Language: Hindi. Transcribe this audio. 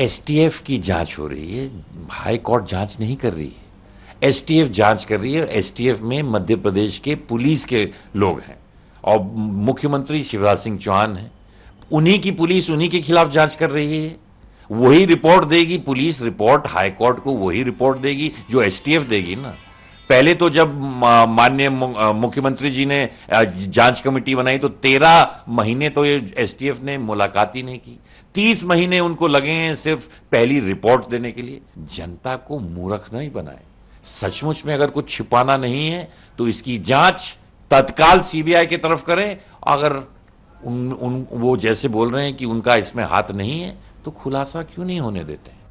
एसटीएफ की जांच हो रही है हाई कोर्ट जांच नहीं कर रही है एसटीएफ जांच कर रही है एसटीएफ में मध्य प्रदेश के पुलिस के लोग हैं और मुख्यमंत्री शिवराज सिंह चौहान हैं उन्हीं की पुलिस उन्हीं के खिलाफ जांच कर रही है वही रिपोर्ट देगी पुलिस रिपोर्ट हाईकोर्ट को वही रिपोर्ट देगी जो एसटीएफ देगी ना पहले तो जब माननीय मुख्यमंत्री जी ने जांच कमेटी बनाई तो तेरह महीने तो ये एसटीएफ ने मुलाकात ही नहीं की तीस महीने उनको लगे हैं सिर्फ पहली रिपोर्ट देने के लिए जनता को मूर्ख नहीं बनाए सचमुच में अगर कुछ छिपाना नहीं है तो इसकी जांच तत्काल सीबीआई की तरफ करें अगर उन, उन वो जैसे बोल रहे हैं कि उनका इसमें हाथ नहीं है तो खुलासा क्यों नहीं होने देते हैं